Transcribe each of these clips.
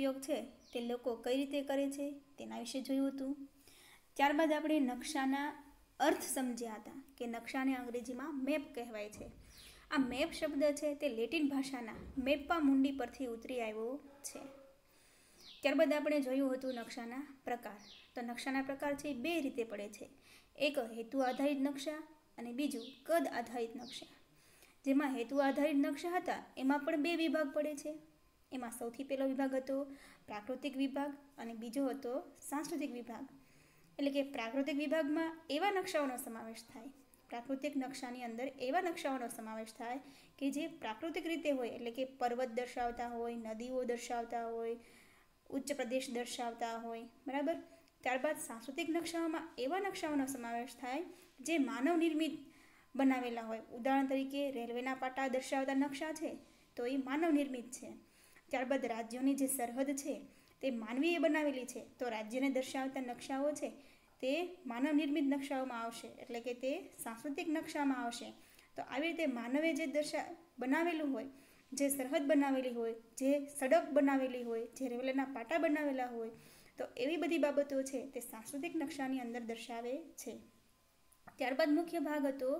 ઉપયોગ છે તે લોકો કઈ રીતે કરે છે તેના વિશે જોયું હતું ત્યારબાદ આપણે નકશાના અર્થ સમજ્યા હતા કે નકશાને અંગ્રેજીમાં મેપ કહેવાય છે આ મેપ શબ્દ છે તે લેટિન ભાષાના મેપા મુંડી પરથી ઉતરી આવ્યો છે ત્યારબાદ આપણે જોયું હતું નકશાના પ્રકાર તો નકશાના પ્રકાર છે બે રીતે પડે છે એક હેતુ આધારિત નકશા અને બીજું કદ આધારિત નકશા જેમાં હેતુ આધારિત નકશા હતા એમાં પણ બે વિભાગ પડે છે એમાં સૌથી પહેલો વિભાગ હતો પ્રાકૃતિક વિભાગ અને બીજો હતો સાંસ્કૃતિક વિભાગ એટલે કે પ્રાકૃતિક વિભાગમાં એવા નકશાઓનો સમાવેશ થાય પ્રાકૃતિક નકશાની અંદર એવા નકશાઓનો સમાવેશ થાય કે જે પ્રાકૃતિક રીતે હોય એટલે કે પર્વત દર્શાવતા હોય નદીઓ દર્શાવતા હોય ઉચ્ચ પ્રદેશ દર્શાવતા હોય બરાબર ત્યારબાદ સાંસ્કૃતિક નકશાઓમાં એવા નકશાઓનો સમાવેશ થાય જે માનવ નિર્મિત બનાવેલા હોય ઉદાહરણ તરીકે રેલવેના પાટા દર્શાવતા નકશા છે તો એ માનવ નિર્મિત છે ત્યારબાદ રાજ્યોની જે સરહદ છે તે માનવીએ બનાવેલી છે તો રાજ્યને દર્શાવતા નકશાઓ છે તે માનવ નિર્મિત નકશાઓમાં આવશે એટલે કે તે સાંસ્કૃતિક નકશામાં આવશે તો આવી રીતે માનવે જે દર્શા બનાવેલું હોય જે સરહદ બનાવેલી હોય જે સડક બનાવેલી હોય જે રેલવેના પાટા બનાવેલા હોય તો એવી બધી બાબતો છે તે સાંસ્કૃતિક નકશાની અંદર દર્શાવે છે ત્યારબાદ મુખ્ય ભાગ હતો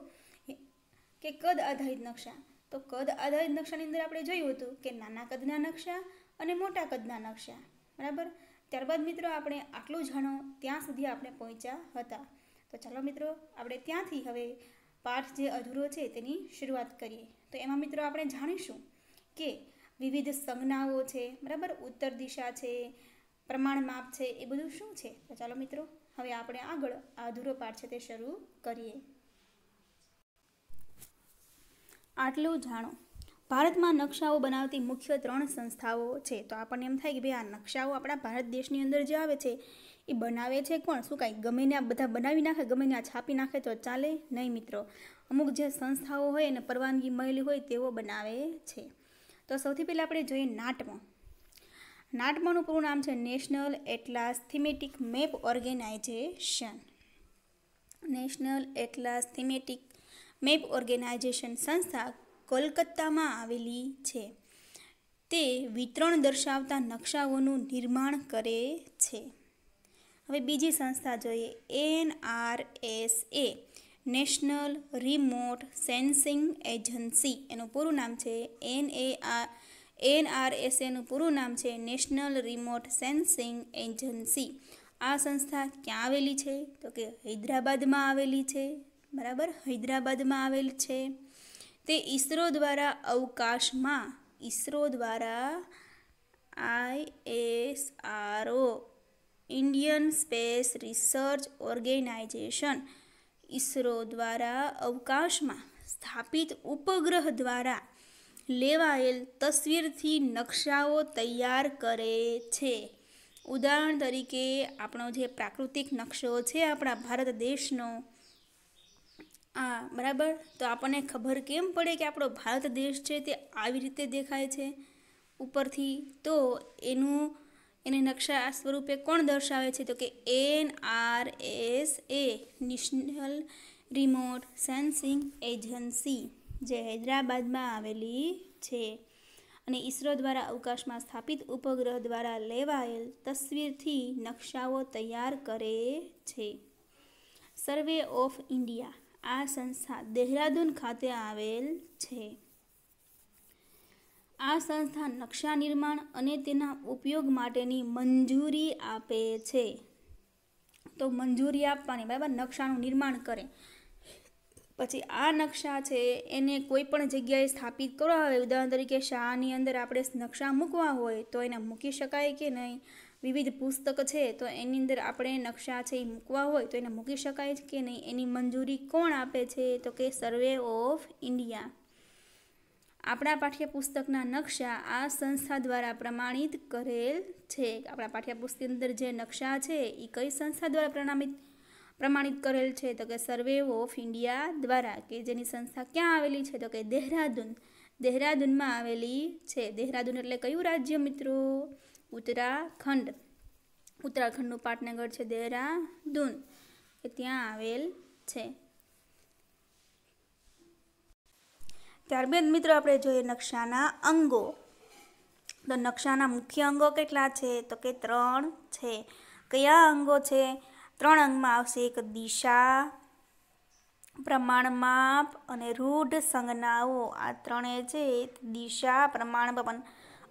કે કદ આધારિત નકશા તો કદ આધારિત નકશાની અંદર આપણે જોયું હતું કે નાના કદના નકશા અને મોટા કદના નકશા બરાબર ત્યારબાદ મિત્રો આપણે આટલું જાણો ત્યાં સુધી આપણે પહોંચ્યા હતા તો ચાલો મિત્રો આપણે ત્યાંથી હવે પાઠ જે અધૂરો છે તેની શરૂઆત કરીએ તો એમાં મિત્રો આપણે જાણીશું કે વિવિધ સંજ્ઞાઓ છે બરાબર ઉત્તર દિશા છે પ્રમાણ માપ છે એ બધું શું છે તો ચાલો મિત્રો હવે આપણે આગળ આ અધૂરો પાઠ છે તે શરૂ કરીએ આટલું જાણો ભારતમાં નકશાઓ બનાવતી મુખ્ય ત્રણ સંસ્થાઓ છે તો આપણને એમ થાય કે ભાઈ આ નકશાઓ આપણા ભારત દેશની અંદર જે આવે છે એ બનાવે છે કોણ શું કાંઈ ગમે ને આ બધા બનાવી નાખે ગમે ને આ છાપી નાખે તો ચાલે નહીં મિત્રો અમુક જે સંસ્થાઓ હોય એને પરવાનગી મળેલી હોય તેઓ બનાવે છે તો સૌથી પહેલાં આપણે જોઈએ નાટમાં નાટમાનું પૂરું નામ છે national atlas thematic map organisation national atlas thematic map organisation સંસ્થા કોલકાતામાં આવેલી છે તે વિતરણ દર્શાવતા નકશાઓનું નિર્માણ કરે છે હવે બીજી સંસ્થા જોઈએ N R S A national remote sensing agency એનું પૂરું નામ છે N A R N R S એનું પૂરું નામ છે નેશનલ રિમોટ સેન્સિંગ એજન્સી આ સંસ્થા ક્યાં આવેલી છે તો કે હૈદરાબાદમાં આવેલી છે બરાબર હૈદરાબાદમાં આવેલ છે તે ઈસરો દ્વારા અવકાશમાં ઈસરો દ્વારા I S R O Indian space research organisation ISRO દ્વારા અવકાશમાં સ્થાપિત ઉપગ્રહ દ્વારા લેવાયેલ તસવીરથી નકશાઓ તૈયાર કરે છે ઉદાહરણ તરીકે આપણો જે પ્રાકૃતિક નકશો છે આપણા ભારત દેશનો આ બરાબર તો આપણને ખબર કેમ પડે કે આપણો ભારત દેશ છે તે આવી રીતે દેખાય છે ઉપરથી તો એનું એને નકશા સ્વરૂપે કોણ દર્શાવે છે તો કે N R S A national remote sensing agency જે હૈદરાબાદમાં આવેલી છે અને ઈસરો દ્વારા અવકાશમાં સ્થાપિત ઉપગ્રહ દ્વારા લેવાયેલ તસવીરથી નકશાઓ તૈયાર કરે છે સર્વે ઓફ ઇન્ડિયા આ સંસ્થા દહેરાદૂન ખાતે આવેલ છે આ સંસ્થા નકશા નિર્માણ અને તેના ઉપયોગ માટેની મંજૂરી આપે છે તો મંજૂરી આપવાની બરાબર નકશાનું નિર્માણ કરે પછી આ નકશા છે એને કોઈ પણ જગ્યાએ સ્થાપિત કરવા હોય ઉદાહરણ તરીકે શાળાની અંદર આપણે નકશા મૂકવા હોય તો એને મૂકી શકાય કે નહીં વિવિધ પુસ્તક છે તો એની અંદર આપણે નકશા છે એ મૂકવા હોય તો એને મૂકી શકાય છે કે નહીં એની મંજૂરી કોણ આપે છે તો કે સર્વે ઓફ ઇન્ડિયા આપણા પાઠ્યપુસ્તકના નકશા આ સંસ્થા દ્વારા પ્રમાણિત કરેલ છે આપણા પાઠ્યપુસ્તકની અંદર જે નકશા છે એ કઈ સંસ્થા દ્વારા પ્રમાણિત પ્રમાણિત કરેલ છે તો કે સર્વે ઓફ ઇન્ડિયા દ્વારા કે જેની સંસ્થા ક્યાં આવેલી છે તો કે દેહરાદૂન દેહરાદૂનમાં આવેલી છે દેહરાદૂન એટલે કયું રાજ્ય મિત્રો ઉત્તરાખંડ ઉત્તરાખંડનું પાટનગર છે દેહરાદૂન કે ત્યાં આવેલ છે ત્યારબાદ મિત્રો આપણે જોઈએ નકશાના અંગો તો નકશાના મુખ્ય અંગો કેટલા છે તો કે ત્રણ છે કયા અંગો છે ત્રણ અંગમાં આવશે એક દિશા પ્રમાણ માપ અને રૂઢ સંજ્ઞાઓ આ ત્રણે છે દિશા પ્રમાણ માપ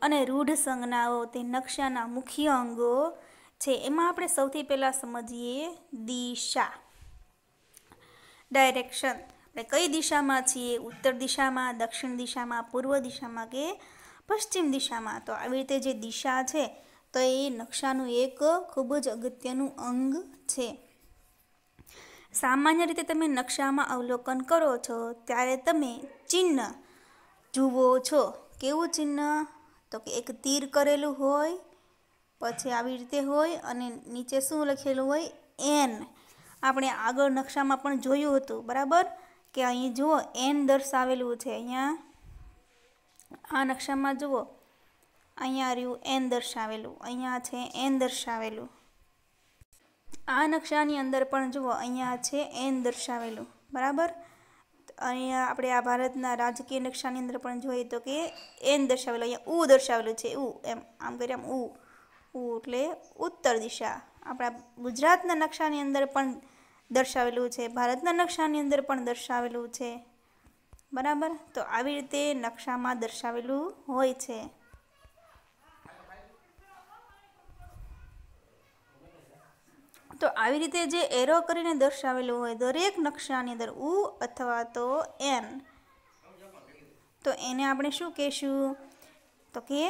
અને રૂઢ સંજ્ઞાઓ તે નકશાના મુખ્ય અંગો છે એમાં આપણે સૌથી પહેલાં સમજીએ દિશા ડાયરેક્શન આપણે કઈ દિશામાં છીએ ઉત્તર દિશામાં દક્ષિણ દિશામાં પૂર્વ દિશામાં કે પશ્ચિમ દિશામાં તો આવી રીતે જે દિશા છે તો એ નકશાનું એક ખૂબ જ અગત્યનું અંગ છે સામાન્ય રીતે તમે નકશામાં અવલોકન કરો છો ત્યારે તમે ચિહ્ન જુઓ છો કેવું ચિહ્ન તો કે એક તીર કરેલું હોય પછી આવી રીતે હોય અને નીચે શું લખેલું હોય એન આપણે આગળ નકશામાં પણ જોયું હતું બરાબર કે અહીં જુઓ એન દર્શાવેલું છે અહીંયા આ નકશામાં જુઓ અહીંયા રહ્યું એન દર્શાવેલું અહીંયા છે એન દર્શાવેલું આ નકશાની અંદર પણ જુઓ અહીંયા છે એન દર્શાવેલું બરાબર અહીંયા આપણે આ ભારતના રાજકીય નકશાની અંદર પણ જોઈએ તો કે એન દર્શાવેલું અહીંયા ઉ દર્શાવેલું છે ઉ એમ આમ કરીએ આમ ઉ ઉ એટલે ઉત્તર દિશા આપણા ગુજરાતના નકશાની અંદર પણ દર્શાવેલું છે ભારતના નકશાની અંદર પણ દર્શાવેલું છે બરાબર તો આવી રીતે નકશામાં દર્શાવેલું હોય છે તો આવી રીતે જે એરો કરીને દર્શાવેલું હોય દરેક નકશાની અંદર ઉ અથવા તો એન તો એને આપણે શું કહેશું તો કે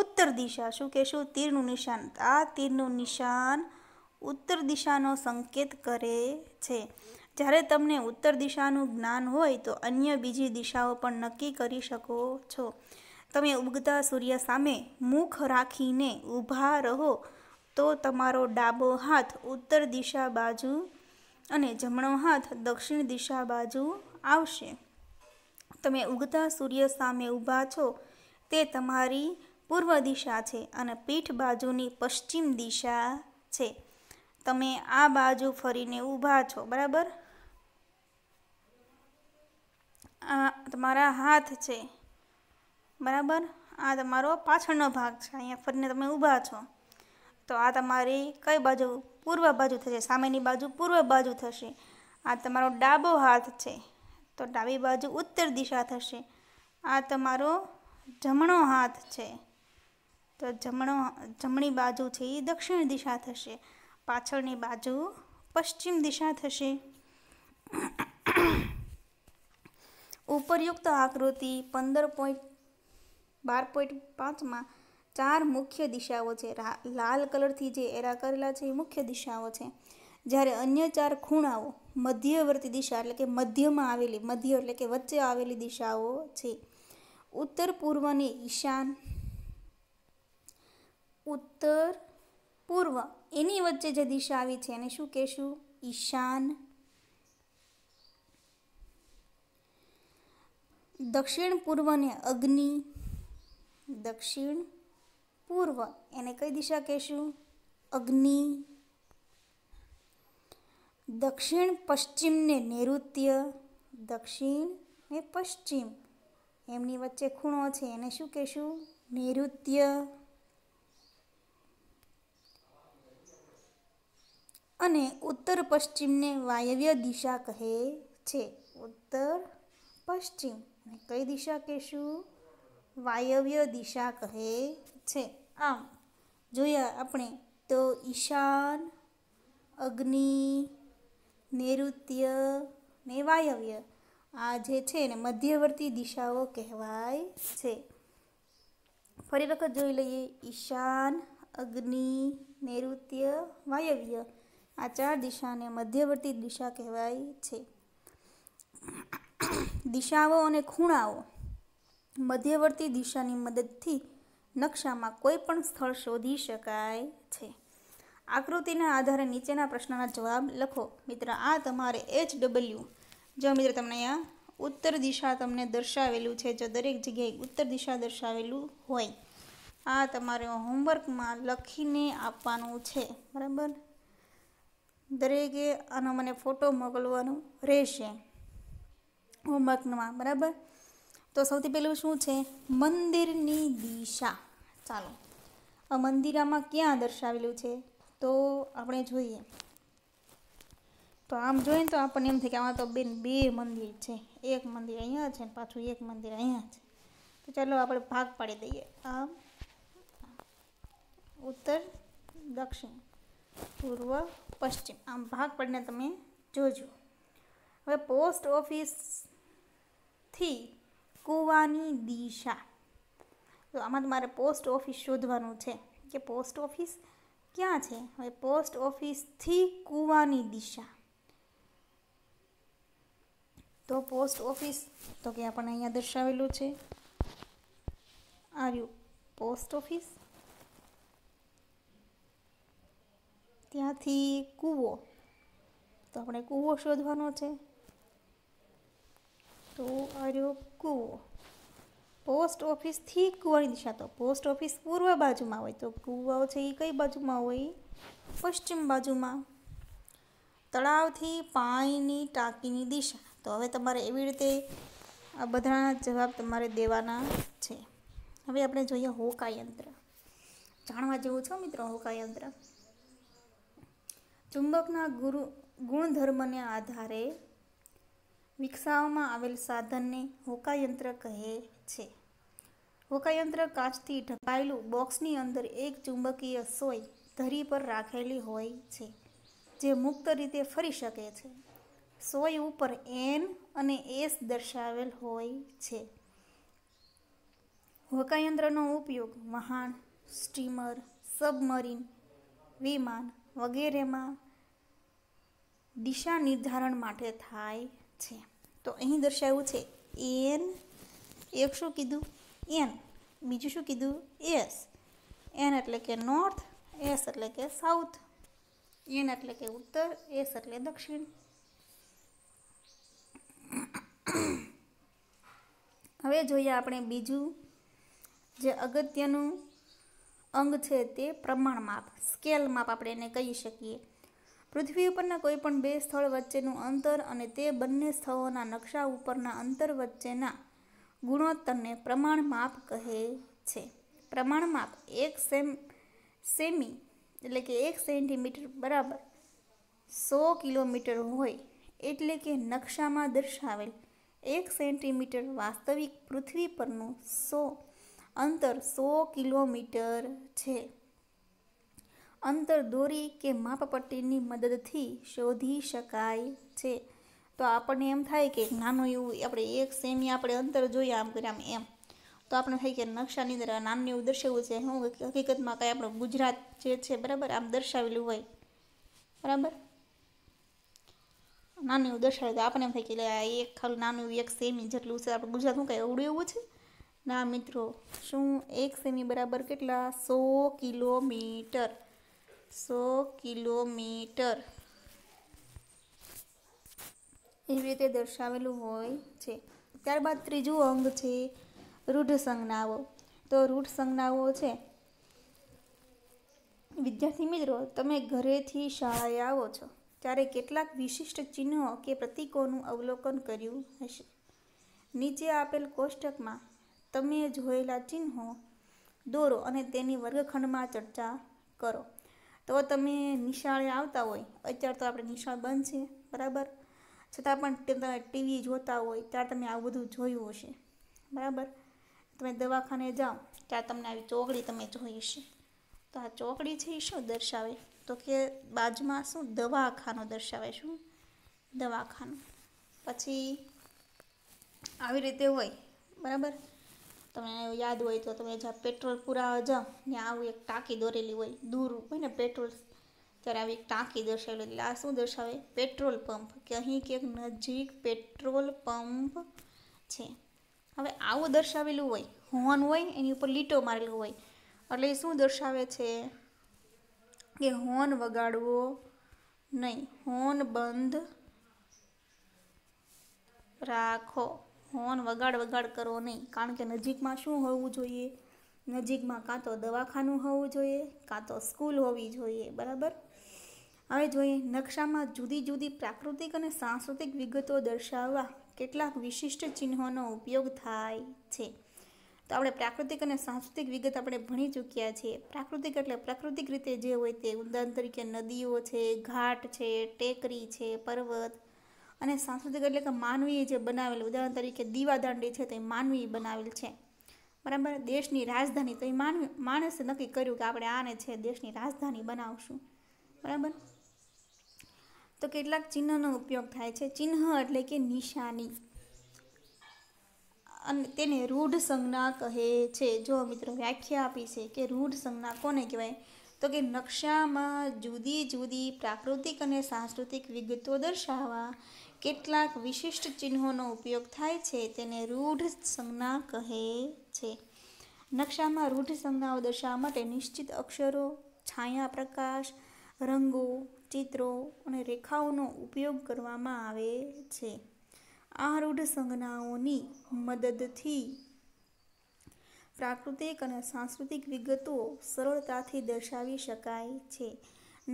ઉત્તર દિશા શું કહેશું તીરનું નિશાન આ તીરનું નિશાન ઉત્તર દિશાનો સંકેત કરે છે જ્યારે તમને ઉત્તર દિશાનું જ્ઞાન હોય તો અન્ય બીજી દિશાઓ પણ નક્કી કરી શકો છો તમે ઉગતા સૂર્ય સામે મુખ રાખીને ઊભા રહો તો તમારો ડાબો હાથ ઉત્તર દિશા બાજુ અને જમણો હાથ દક્ષિણ દિશા બાજુ આવશે તમે ઉગતા સૂર્ય સામે ઊભા છો તે તમારી પૂર્વ દિશા છે અને પીઠ બાજુની પશ્ચિમ દિશા છે તમે આ બાજુ ફરીને ઊભા છો બરાબર આ તમારા હાથ છે બરાબર આ તમારો પાછળનો ભાગ છે અહીંયા ફરીને તમે ઊભા છો તો આ તમારી કઈ બાજુ પૂર્વ બાજુ થશે સામેની બાજુ પૂર્વ બાજુ થશે આ તમારો ડાબો હાથ છે તો ડાબી બાજુ ઉત્તર દિશા થશે આ તમારો જમણો હાથ છે તો જમણો જમણી બાજુ છે એ દક્ષિણ દિશા થશે પાછળની બાજુ પશ્ચિમ દિશા થશે ઉપરયુક્ત આકૃતિ પંદર પોઈન્ટ બાર પોઈન્ટ પાંચમાં ચાર મુખ્ય દિશાઓ છે લાલ કલરથી જે એરા કરેલા છે એ મુખ્ય દિશાઓ છે જ્યારે અન્ય ચાર ખૂણાઓ મધ્યવર્તી દિશા એટલે કે મધ્યમાં આવેલી મધ્ય એટલે કે વચ્ચે આવેલી દિશાઓ છે ઉત્તર પૂર્વની ઈશાન ઉત્તર પૂર્વ એની વચ્ચે જે દિશા આવી છે એને શું કહેશું ઈશાન દક્ષિણ પૂર્વને અગ્નિ દક્ષિણ પૂર્વ એને કઈ દિશા કહેશું અગ્નિ દક્ષિણ પશ્ચિમને નૈઋત્ય દક્ષિણ ને પશ્ચિમ એમની વચ્ચે ખૂણો છે એને શું કહેશું નૈઋત્ય અને ઉત્તર પશ્ચિમને વાયવ્ય દિશા કહે છે ઉત્તર પશ્ચિમ કઈ દિશા કહેશું વાયવ્ય દિશા કહે છે આમ જોઈએ આપણે તો ઈશાન અગ્નિ નૈઋત્ય ને વાયવ્ય આ જે છે ને મધ્યવર્તી દિશાઓ કહેવાય છે ફરી વખત જોઈ લઈએ ઈશાન અગ્નિ નૈઋત્ય વાયવ્ય આ ચાર દિશાને મધ્યવર્તી દિશા કહેવાય છે દિશાઓ અને ખૂણાઓ મધ્યવર્તી દિશાની મદદથી નકશામાં કોઈ પણ સ્થળ શોધી શકાય છે આકૃતિના આધારે નીચેના પ્રશ્નના જવાબ લખો મિત્ર આ તમારે એચ ડબલ્યુ જો મિત્ર તમને અહીંયા ઉત્તર દિશા તમને દર્શાવેલું છે જો દરેક જગ્યાએ ઉત્તર દિશા દર્શાવેલું હોય આ તમારે હોમવર્કમાં લખીને આપવાનું છે બરાબર દરેકે આનો મને ફોટો મોકલવાનું રહેશે હોમવર્કમાં બરાબર તો સૌથી પહેલું શું છે મંદિરની દિશા ચાલો આ મંદિર આમાં ક્યાં દર્શાવેલું છે તો આપણે જોઈએ તો આમ જોઈએ તો આપણને એમ થાય કે આમાં તો બેન બે મંદિર છે એક મંદિર અહીંયા છે અને પાછું એક મંદિર અહીંયા છે તો ચાલો આપણે ભાગ પાડી દઈએ આમ ઉત્તર દક્ષિણ પૂર્વ પશ્ચિમ આમ ભાગ પાડીને તમે જોજો હવે પોસ્ટ ઓફિસથી કૂવાની દિશા તો આમાં તમારે પોસ્ટ ઓફિસ શોધવાનું છે કે પોસ્ટ ઓફિસ ક્યાં છે હવે પોસ્ટ ઓફિસથી કૂવાની દિશા તો પોસ્ટ ઓફિસ તો કે આપણને અહીંયા દર્શાવેલું છે આર્યું પોસ્ટ ઓફિસ ત્યાંથી કૂવો તો આપણે કૂવો શોધવાનો છે તો આવ્યો કૂવો પોસ્ટ ઓફિસથી કૂવાની દિશા તો પોસ્ટ ઓફિસ પૂર્વ બાજુમાં હોય તો કૂવો છે એ કઈ બાજુમાં હોય પશ્ચિમ બાજુમાં તળાવથી પાણીની ટાંકીની દિશા તો હવે તમારે એવી રીતે આ બધાના જવાબ તમારે દેવાના છે હવે આપણે જોઈએ હોકાયંત્ર જાણવા જેવું છો મિત્રો હોકાયંત્ર ચુંબકના ગુરુ ગુણધર્મને આધારે વિકસાવવામાં આવેલ સાધનને હોકાયંત્ર કહે છે હોકાયંત્ર કાચથી ઢંકાયેલું બોક્સની અંદર એક ચુંબકીય સોય ધરી પર રાખેલી હોય છે જે મુક્ત રીતે ફરી શકે છે સોય ઉપર એન અને એસ દર્શાવેલ હોય છે હોકાયંત્રનો ઉપયોગ વહાણ સ્ટીમર સબમરીન વિમાન વગેરેમાં દિશા નિર્ધારણ માટે થાય છે તો અહીં દર્શાવ્યું છે એન એક શું કીધું એન બીજું શું કીધું એસ એન એટલે કે નોર્થ એસ એટલે કે સાઉથ એન એટલે કે ઉત્તર એસ એટલે દક્ષિણ હવે જોઈએ આપણે બીજું જે અગત્યનું અંગ છે તે પ્રમાણ માપ સ્કેલ માપ આપણે એને કહી શકીએ પૃથ્વી ઉપરના કોઈપણ બે સ્થળ વચ્ચેનું અંતર અને તે બંને સ્થળોના નકશા ઉપરના અંતર વચ્ચેના ગુણોત્તરને પ્રમાણ માપ કહે છે પ્રમાણ માપ એક સેમ સેમી એટલે કે એક સેન્ટીમીટર બરાબર સો કિલોમીટર હોય એટલે કે નકશામાં દર્શાવેલ એક સેન્ટીમીટર વાસ્તવિક પૃથ્વી પરનું સો અંતર સો કિલોમીટર છે અંતર દોરી કે માપપટ્ટીની મદદથી શોધી શકાય છે તો આપણને એમ થાય કે નાનું એવું આપણે એક સેમી આપણે અંતર જોઈએ આમ કરી આમ એમ તો આપણે થાય કે નકશાની અંદર નાનું એવું દર્શાવ્યું છે હું હકીકતમાં કાંઈ આપણું ગુજરાત જે છે બરાબર આમ દર્શાવેલું હોય બરાબર નાનું એવું દર્શાવે તો આપણને એમ થાય કે એક ખાલી નાનું એવું એક સેમી જેટલું છે આપણે ગુજરાત શું કાંઈ એવડું એવું છે ના મિત્રો શું એક સેમી બરાબર કેટલા સો કિલોમીટર સો કિલોમીટર એવી રીતે દર્શાવેલું હોય છે ત્યારબાદ ત્રીજું અંગ છે રૂઢ સંજ્ઞાઓ તો રૂઢ સંજ્ઞાઓ છે વિદ્યાર્થી મિત્રો તમે ઘરેથી શાળાએ આવો છો ત્યારે કેટલાક વિશિષ્ટ ચિહ્નો કે પ્રતીકોનું અવલોકન કર્યું હશે નીચે આપેલ કોષ્ટકમાં તમે જોયેલા ચિહ્નો દોરો અને તેની વર્ગખંડમાં ચર્ચા કરો તો તમે નિશાળે આવતા હોય અત્યારે તો આપણે નિશાળ બંધ છે બરાબર છતાં પણ તમે ટીવી જોતા હોય ત્યારે તમે આવું બધું જોયું હશે બરાબર તમે દવાખાને જાઓ ત્યારે તમને આવી ચોકડી તમે જોઈ હશે તો આ ચોકડી છે એ શું દર્શાવે તો કે બાજુમાં શું દવાખાનું દર્શાવે શું દવાખાનું પછી આવી રીતે હોય બરાબર તમને યાદ હોય તો તમે જ્યાં પેટ્રોલ પુરાવા જાઓ ત્યાં આવું એક ટાંકી દોરેલી હોય દૂર હોય ને પેટ્રોલ ત્યારે આવી એક ટાંકી દર્શાવેલી એટલે આ શું દર્શાવે પેટ્રોલ પંપ કે અહીં કે નજીક પેટ્રોલ પંપ છે હવે આવું દર્શાવેલું હોય હોર્ન હોય એની ઉપર લીટો મારેલું હોય એટલે એ શું દર્શાવે છે કે હોર્ન વગાડવો નહીં હોર્ન બંધ રાખો હોર્ન વગાડ વગાડ કરો નહીં કારણ કે નજીકમાં શું હોવું જોઈએ નજીકમાં કાં તો દવાખાનું હોવું જોઈએ કાં તો સ્કૂલ હોવી જોઈએ બરાબર હવે જોઈએ નકશામાં જુદી જુદી પ્રાકૃતિક અને સાંસ્કૃતિક વિગતો દર્શાવવા કેટલાક વિશિષ્ટ ચિહ્નોનો ઉપયોગ થાય છે તો આપણે પ્રાકૃતિક અને સાંસ્કૃતિક વિગત આપણે ભણી ચૂક્યા છીએ પ્રાકૃતિક એટલે પ્રાકૃતિક રીતે જે હોય તે ઉદાહરણ તરીકે નદીઓ છે ઘાટ છે ટેકરી છે પર્વત અને સાંસ્કૃતિક એટલે કે માનવીએ જે બનાવેલું ઉદાહરણ તરીકે દીવાદાંડી છે તે એ માનવીએ બનાવેલ છે બરાબર દેશની રાજધાની તો એ માનવી માણસે નક્કી કર્યું કે આપણે આને છે દેશની રાજધાની બનાવશું બરાબર તો કેટલાક ચિહ્નનો ઉપયોગ થાય છે ચિહ્ન એટલે કે નિશાની અને તેને રૂઢ સંજ્ઞા કહે છે જો મિત્રો વ્યાખ્યા આપી છે કે રૂઢ સંજ્ઞા કોને કહેવાય તો કે નકશામાં જુદી જુદી પ્રાકૃતિક અને સાંસ્કૃતિક વિગતો દર્શાવવા કેટલાક વિશિષ્ટ ચિહ્નોનો ઉપયોગ થાય છે તેને રૂઢ સંજ્ઞા કહે છે નકશામાં રૂઢ સંજ્ઞાઓ દર્શાવવા માટે નિશ્ચિત અક્ષરો છાયા પ્રકાશ રંગો ચિત્રો અને રેખાઓનો ઉપયોગ કરવામાં આવે છે આ રૂઢ સંજ્ઞાઓની મદદથી પ્રાકૃતિક અને સાંસ્કૃતિક વિગતો સરળતાથી દર્શાવી શકાય છે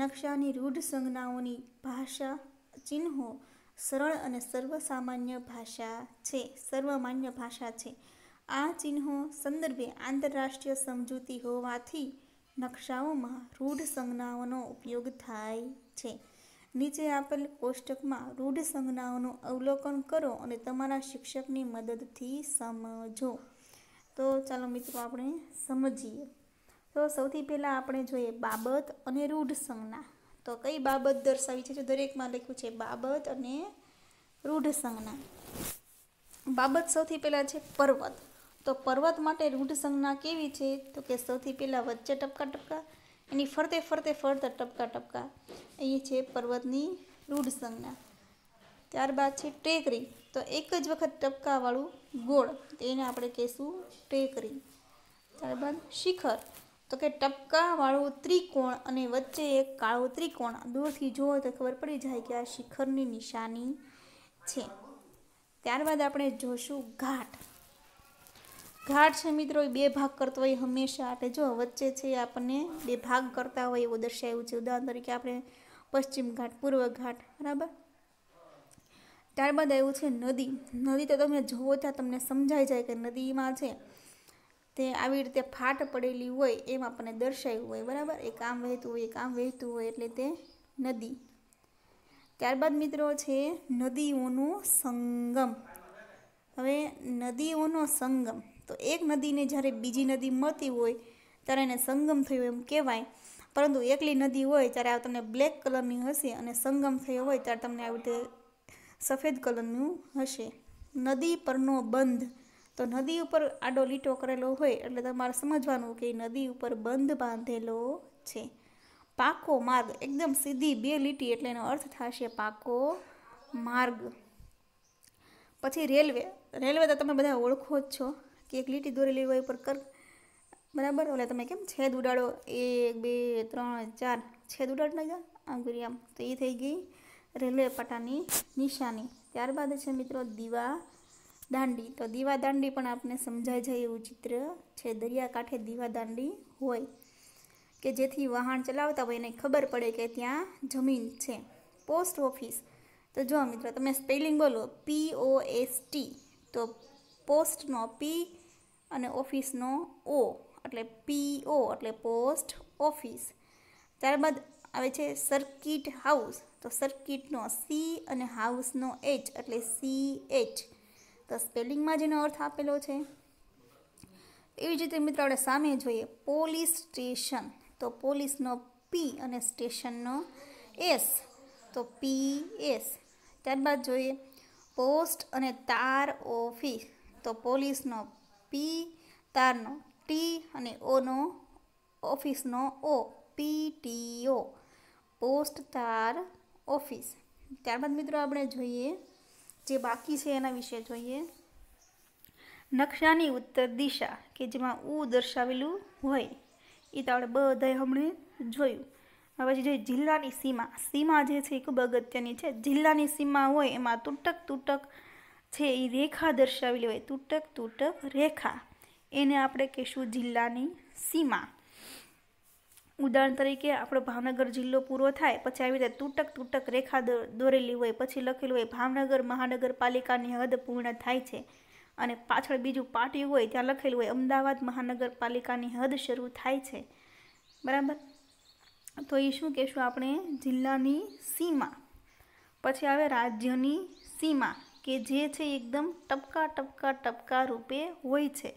નકશાની રૂઢ સંજ્ઞાઓની ભાષા ચિહ્નો સરળ અને સર્વસામાન્ય ભાષા છે સર્વમાન્ય ભાષા છે આ ચિહ્નો સંદર્ભે આંતરરાષ્ટ્રીય સમજૂતી હોવાથી નકશાઓમાં રૂઢ સંજ્ઞાઓનો ઉપયોગ થાય છે નીચે આપેલ કોષ્ટકમાં રૂઢ સંજ્ઞાઓનું અવલોકન કરો અને તમારા શિક્ષકની મદદથી સમજો તો ચાલો મિત્રો આપણે સમજીએ તો સૌથી પહેલાં આપણે જોઈએ બાબત અને રૂઢ સંજ્ઞા તો કઈ બાબત દર્શાવી છે જો દરેકમાં લખ્યું છે બાબત અને રૂઢ સંજ્ઞા બાબત સૌથી પહેલાં છે પર્વત તો પર્વત માટે રૂઢ સંજ્ઞા કેવી છે તો કે સૌથી પહેલાં વચ્ચે ટપકા ટપકા એની ફરતે ફરતે ફરતા ટપકા ટપકા એ છે પર્વતની રૂઢ સંજ્ઞા ત્યારબાદ છે ટેકરી તો એક જ વખત ટપકાવાળું ગોળ એને આપણે કહેશું ટેકરી ત્યારબાદ શિખર તો કે ટપકાવાળું ત્રિકોણ અને વચ્ચે એક કાળું ત્રિકોણ દૂરથી જુઓ તો ખબર પડી જાય કે આ શિખરની નિશાની છે ત્યારબાદ આપણે જોશું ઘાટ ઘાટ છે મિત્રો એ બે ભાગ કરતો હોય હંમેશા એટલે જો વચ્ચે છે આપણને બે ભાગ કરતા હોય એવું દર્શાવ્યું છે ઉદાહરણ તરીકે આપણે પશ્ચિમ ઘાટ પૂર્વ ઘાટ બરાબર ત્યારબાદ આવ્યું છે નદી નદી તો તમે જુઓ ત્યાં તમને સમજાઈ જાય કે નદીમાં છે તે આવી રીતે ફાટ પડેલી હોય એમ આપણને દર્શાવ્યું હોય બરાબર એક આમ વહેતું હોય એક આમ વહેતું હોય એટલે તે નદી ત્યારબાદ મિત્રો છે નદીઓનું સંગમ હવે નદીઓનો સંગમ તો એક નદીને જ્યારે બીજી નદી મળતી હોય ત્યારે એને સંગમ થયો એમ કહેવાય પરંતુ એકલી નદી હોય ત્યારે આ તમને બ્લેક કલરની હશે અને સંગમ થયો હોય ત્યારે તમને આવી રીતે સફેદ કલરનું હશે નદી પરનો બંધ તો નદી ઉપર આડો લીટો કરેલો હોય એટલે તમારે સમજવાનું કે નદી ઉપર બંધ બાંધેલો છે પાકો માર્ગ એકદમ સીધી બે લીટી એટલે એનો અર્થ થશે પાકો માર્ગ પછી રેલવે રેલવે તો તમે બધા ઓળખો જ છો કે એક લીટી દોરેલી હોય ઉપર કર બરાબર એટલે તમે કેમ છેદ ઉડાડો એક બે ત્રણ ચાર છેદ ઉડાડ ના આમ કરી આમ તો એ થઈ ગઈ રેલવે પાટાની નિશાની ત્યારબાદ છે મિત્રો દીવા દાંડી તો દીવા દાંડી પણ આપને સમજાઈ જાય એવું ચિત્ર છે દરિયાકાંઠે દીવા દાંડી હોય કે જેથી વાહન ચલાવતા હોય એને ખબર પડે કે ત્યાં જમીન છે પોસ્ટ ઓફિસ તો જો મિત્રો તમે સ્પેલિંગ બોલો પી ઓ એસ ટી તો પોસ્ટનો પી અને ઓફિસનો ઓ એટલે પી ઓ એટલે પોસ્ટ ઓફિસ ત્યારબાદ આવે છે સર્કિટ હાઉસ તો સર્કિટનો સી અને હાઉસનો એચ એટલે સી એચ તો સ્પેલિંગમાં જેનો અર્થ આપેલો છે એવી જ રીતે મિત્રો આપણે સામે જોઈએ પોલીસ સ્ટેશન તો પોલીસનો પી અને સ્ટેશનનો એસ તો પી એસ ત્યારબાદ જોઈએ પોસ્ટ અને તાર ઓફિસ તો પોલીસનો પી તારનો ટી અને ઓનો ઓફિસનો ઓ પીટીઓ પોસ્ટ તાર ઓફિસ ત્યારબાદ મિત્રો આપણે જોઈએ જે બાકી છે એના વિશે જોઈએ નકશાની ઉત્તર દિશા કે જેમાં ઉ દર્શાવેલું હોય એ તો આપણે બધાએ હમણે જોયું હવે જે જિલ્લાની સીમા સીમા જે છે એ ખૂબ અગત્યની છે જિલ્લાની સીમા હોય એમાં તૂટક તૂટક છે એ રેખા દર્શાવેલી હોય તૂટક તૂટક રેખા એને આપણે કહીશું જિલ્લાની સીમા ઉદાહરણ તરીકે આપણો ભાવનગર જિલ્લો પૂરો થાય પછી આવી રીતે તૂટક તૂટક રેખા દોરેલી હોય પછી લખેલું હોય ભાવનગર મહાનગરપાલિકાની હદ પૂર્ણ થાય છે અને પાછળ બીજું પાટી હોય ત્યાં લખેલું હોય અમદાવાદ મહાનગરપાલિકાની હદ શરૂ થાય છે બરાબર તો એ શું કહેશું આપણે જિલ્લાની સીમા પછી આવે રાજ્યની સીમા કે જે છે એકદમ ટપકા ટપકા ટપકા રૂપે હોય છે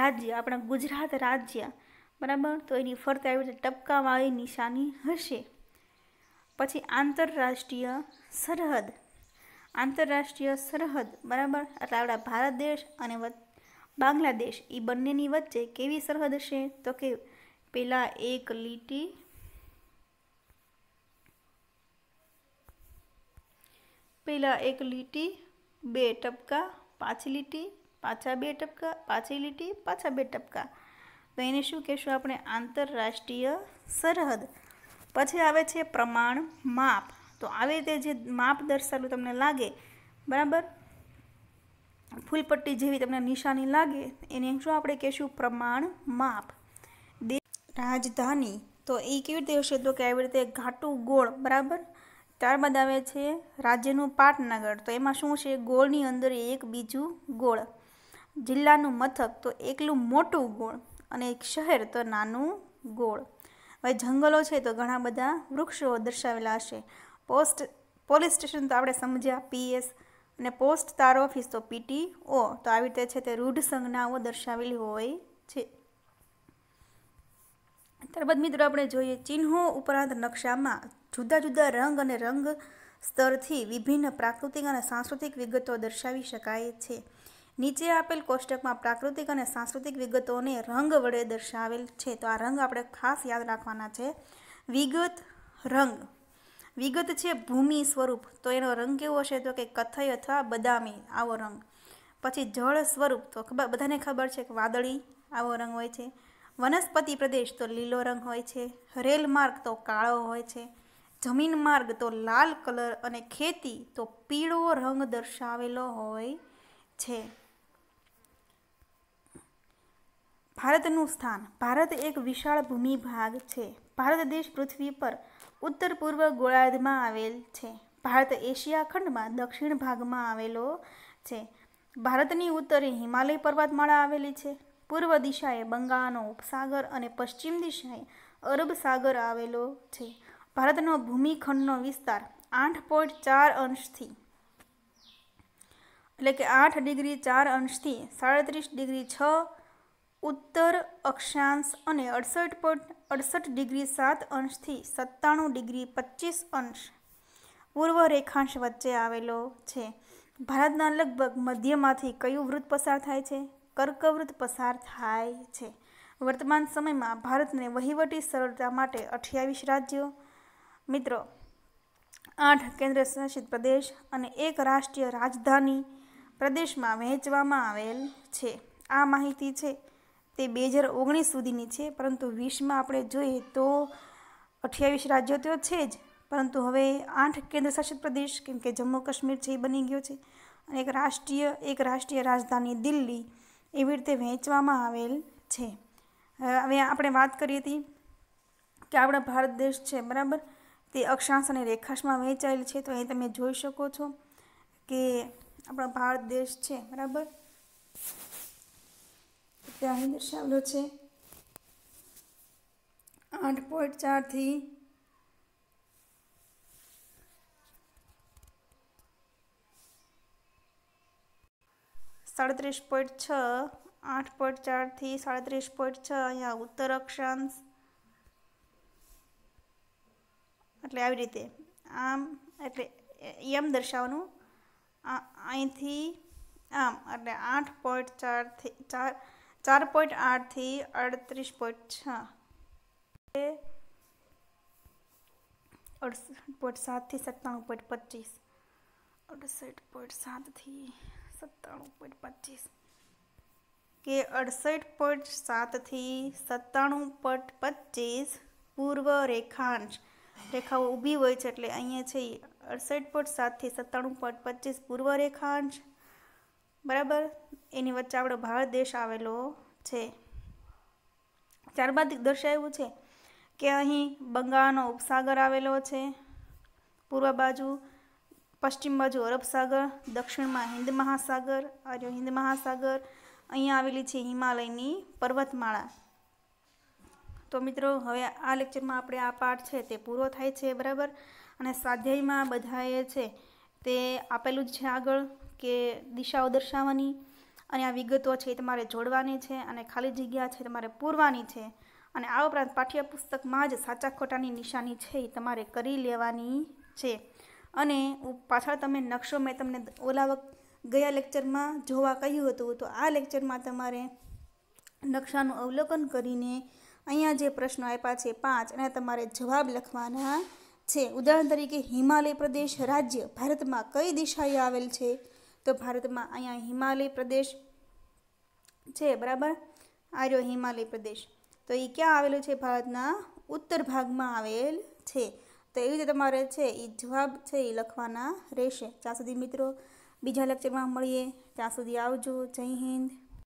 રાજ્ય આપણા ગુજરાત રાજ્ય બરાબર તો એની ફરતે આવી રીતે ટપકાવાળી નિશાની હશે પછી આંતરરાષ્ટ્રીય સરહદ આંતરરાષ્ટ્રીય સરહદ બરાબર એટલે આપણા ભારત દેશ અને બાંગ્લાદેશ એ બંનેની વચ્ચે કેવી સરહદ હશે તો કે પહેલાં એક લીટી પહેલાં એક લીટી બે ટપકા પાંચ લીટી પાછા બે ટપકા પાછી લીટી પાછા બે ટપકા તો એને શું કહેશું આપણે આંતરરાષ્ટ્રીય સરહદ પછી આવે છે પ્રમાણ માપ તો આવી રીતે જે માપ દર્શાવેલું તમને લાગે બરાબર ફૂલપટ્ટી જેવી તમને નિશાની લાગે એને શું આપણે કહેશું પ્રમાણ માપ રાજધાની તો એ કેવી રીતે હશે તો કે આવી રીતે ઘાટું ગોળ બરાબર ત્યારબાદ આવે છે રાજ્યનું પાટનગર તો એમાં શું છે ગોળની અંદર એક બીજું ગોળ જિલ્લાનું મથક તો એકલું મોટું ગોળ અને એક શહેર તો નાનું ગોળ હવે જંગલો છે તો ઘણા બધા વૃક્ષો દર્શાવેલા હશે પોસ્ટ પોલીસ સ્ટેશન તો આપણે સમજ્યા પીએસ અને પોસ્ટ તાર ઓફિસ તો પીટીઓ તો આવી રીતે છે તે રૂઢ સંજ્ઞાઓ દર્શાવેલી હોય છે ત્યારબાદ મિત્રો આપણે જોઈએ ચિહ્નો ઉપરાંત નકશામાં જુદા જુદા રંગ અને રંગ સ્તરથી વિભિન્ન પ્રાકૃતિક અને સાંસ્કૃતિક વિગતો દર્શાવી શકાય છે નીચે આપેલ કોષ્ટકમાં પ્રાકૃતિક અને સાંસ્કૃતિક વિગતોને રંગ વડે દર્શાવેલ છે તો આ રંગ આપણે ખાસ યાદ રાખવાના છે વિગત રંગ વિગત છે ભૂમિ સ્વરૂપ તો એનો રંગ કેવો હશે તો કે કથઈ અથવા બદામી આવો રંગ પછી જળ સ્વરૂપ તો ખબર બધાને ખબર છે કે વાદળી આવો રંગ હોય છે વનસ્પતિ પ્રદેશ તો લીલો રંગ હોય છે રેલ માર્ગ તો કાળો હોય છે જમીન માર્ગ તો લાલ કલર અને ખેતી તો પીળો રંગ દર્શાવેલો હોય છે ભારતનું સ્થાન ભારત એક વિશાળ ભૂમિ ભાગ છે ભારત દેશ પૃથ્વી પર ઉત્તર પૂર્વ ગોળાર્ધમાં આવેલ છે ભારત એશિયા ખંડમાં દક્ષિણ ભાગમાં આવેલો છે ભારતની ઉત્તરે હિમાલય પર્વતમાળા આવેલી છે પૂર્વ દિશાએ બંગાળનો ઉપસાગર અને પશ્ચિમ દિશાએ અરબ સાગર આવેલો છે ભારતનો ભૂમિખંડનો વિસ્તાર આઠ પોઈન્ટ ચાર અંશથી એટલે કે આઠ ડિગ્રી ચાર અંશથી સાડત્રીસ ડિગ્રી છ ઉત્તર અક્ષાંશ અને અડસઠ પોઈન્ટ અડસઠ ડિગ્રી સાત અંશથી સત્તાણું ડિગ્રી પચીસ અંશ પૂર્વ રેખાંશ વચ્ચે આવેલો છે ભારતના લગભગ મધ્યમાંથી કયું વૃત્ત પસાર થાય છે કર્કવૃત્ત પસાર થાય છે વર્તમાન સમયમાં ભારતને વહીવટી સરળતા માટે અઠ્યાવીસ રાજ્યો મિત્રો આઠ કેન્દ્ર શાસિત પ્રદેશ અને એક રાષ્ટ્રીય રાજધાની પ્રદેશમાં વહેંચવામાં આવેલ છે આ માહિતી છે તે બે હજાર ઓગણીસ સુધીની છે પરંતુ વીસમાં આપણે જોઈએ તો અઠ્યાવીસ રાજ્યો તો છે જ પરંતુ હવે આઠ કેન્દ્ર શાસિત પ્રદેશ કેમ કે જમ્મુ કાશ્મીર છે એ બની ગયો છે અને એક રાષ્ટ્રીય એક રાષ્ટ્રીય રાજધાની દિલ્હી એવી રીતે વહેંચવામાં આવેલ છે હવે આપણે વાત કરી હતી કે આપણા ભારત દેશ છે બરાબર તે અક્ષાંશ અને રેખાંશમાં વહેંચાયેલ છે તો અહીં તમે જોઈ શકો છો કે આપણો ભારત દેશ છે બરાબર ત્યાંહી દર્શાવેલો છે આઠ પોઈન્ટ ચારથી સાડત્રીસ પોઈન્ટ છ આઠ પોઈન્ટ ચારથી સાડત્રીસ પોઈન્ટ છ અહીંયા ઉત્તર અક્ષાંશ એટલે આવી રીતે આમ એટલે એમ દર્શાવવાનું અહીંથી આમ એટલે આઠ પોઈન્ટ ચારથી ચાર ચાર પોઈન્ટ આઠથી અડત્રીસ પોઈન્ટ છ અડસઠ પોઈન્ટ સાતથી સત્તાણું પોઈન્ટ પચીસ અડસઠ પોઈન્ટ સાતથી સત્તાણું પોઈન્ટ પચીસ કે અડસઠ પોઈન્ટ સાતથી સત્તાણું પોઈન્ટ પચીસ પૂર્વ રેખાંશ રેખાઓ ઊભી હોય છે એટલે અહીંયા છે અડસઠ પોઈન્ટ સાતથી સત્તાણું પોઈન્ટ પચીસ પૂર્વ રેખાંશ બરાબર એની વચ્ચે આપણો ભારત દેશ આવેલો છે ત્યારબાદ દર્શાવ્યું છે કે અહીં બંગાળનો ઉપસાગર આવેલો છે પૂર્વ બાજુ પશ્ચિમ બાજુ અરબ સાગર દક્ષિણમાં હિન્દ મહાસાગર આર્યો હિન્દ મહાસાગર અહીંયા આવેલી છે હિમાલયની પર્વતમાળા તો મિત્રો હવે આ લેક્ચરમાં આપણે આ પાઠ છે તે પૂરો થાય છે બરાબર અને સ્વાધ્યાયમાં બધાએ છે તે આપેલું જ છે આગળ કે દિશાઓ દર્શાવવાની અને આ વિગતો છે એ તમારે જોડવાની છે અને ખાલી જગ્યા છે તમારે પૂરવાની છે અને આ ઉપરાંત પાઠ્યપુસ્તકમાં જ સાચા ખોટાની નિશાની છે એ તમારે કરી લેવાની છે અને પાછળ તમે નકશો મેં તમને ઓલા વખત ગયા લેક્ચરમાં જોવા કહ્યું હતું તો આ લેક્ચરમાં તમારે નકશાનું અવલોકન કરીને અહીંયા જે પ્રશ્નો આપ્યા છે પાંચ અને તમારે જવાબ લખવાના છે ઉદાહરણ તરીકે હિમાલય પ્રદેશ રાજ્ય ભારતમાં કઈ દિશાએ આવેલ છે તો ભારતમાં અહીંયા હિમાલય પ્રદેશ છે બરાબર આર્યો હિમાલય પ્રદેશ તો એ ક્યાં આવેલું છે ભારતના ઉત્તર ભાગમાં આવેલ છે તો એવી રીતે તમારે છે એ જવાબ છે એ લખવાના રહેશે ત્યાં સુધી મિત્રો બીજા લેક્ચરમાં મળીએ ત્યાં સુધી આવજો જય હિન્દ